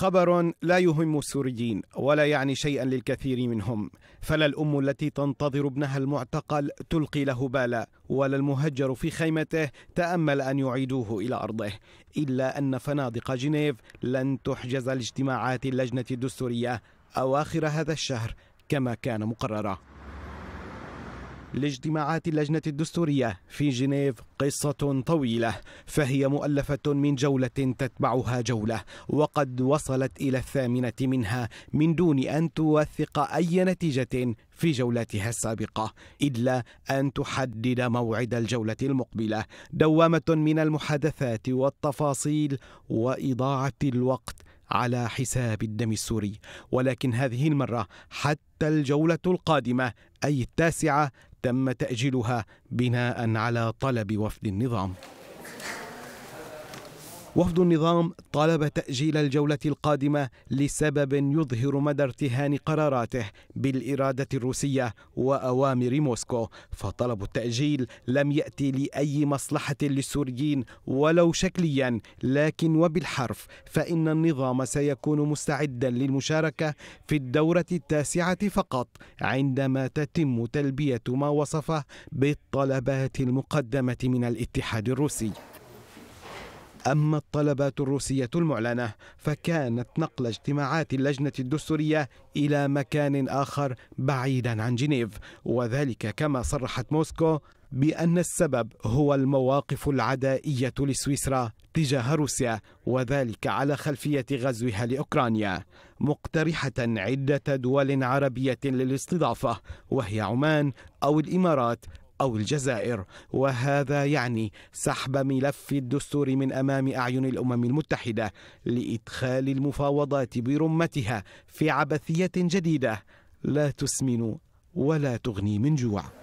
خبر لا يهم السوريين ولا يعني شيئا للكثير منهم فلا الام التي تنتظر ابنها المعتقل تلقي له بالا ولا المهجر في خيمته تامل ان يعيدوه الى ارضه الا ان فنادق جنيف لن تحجز لاجتماعات اللجنه الدستوريه اواخر هذا الشهر كما كان مقررا لاجتماعات اللجنة الدستورية في جنيف قصة طويلة فهي مؤلفة من جولة تتبعها جولة وقد وصلت إلى الثامنة منها من دون أن توثق أي نتيجة في جولاتها السابقة إلا أن تحدد موعد الجولة المقبلة دوامة من المحادثات والتفاصيل وإضاعة الوقت على حساب الدم السوري ولكن هذه المرة حتى الجولة القادمة أي التاسعة تم تأجيلها بناء على طلب وفد النظام وفد النظام طلب تأجيل الجولة القادمة لسبب يظهر مدى ارتهان قراراته بالإرادة الروسية وأوامر موسكو فطلب التأجيل لم يأتي لأي مصلحة للسوريين ولو شكليا لكن وبالحرف فإن النظام سيكون مستعدا للمشاركة في الدورة التاسعة فقط عندما تتم تلبية ما وصفه بالطلبات المقدمة من الاتحاد الروسي أما الطلبات الروسية المعلنة فكانت نقل اجتماعات اللجنة الدستورية إلى مكان آخر بعيدا عن جنيف وذلك كما صرحت موسكو بأن السبب هو المواقف العدائية لسويسرا تجاه روسيا وذلك على خلفية غزوها لأوكرانيا مقترحة عدة دول عربية للاستضافة وهي عمان أو الإمارات أو الجزائر وهذا يعني سحب ملف الدستور من أمام أعين الأمم المتحدة لإدخال المفاوضات برمتها في عبثية جديدة لا تسمن ولا تغني من جوع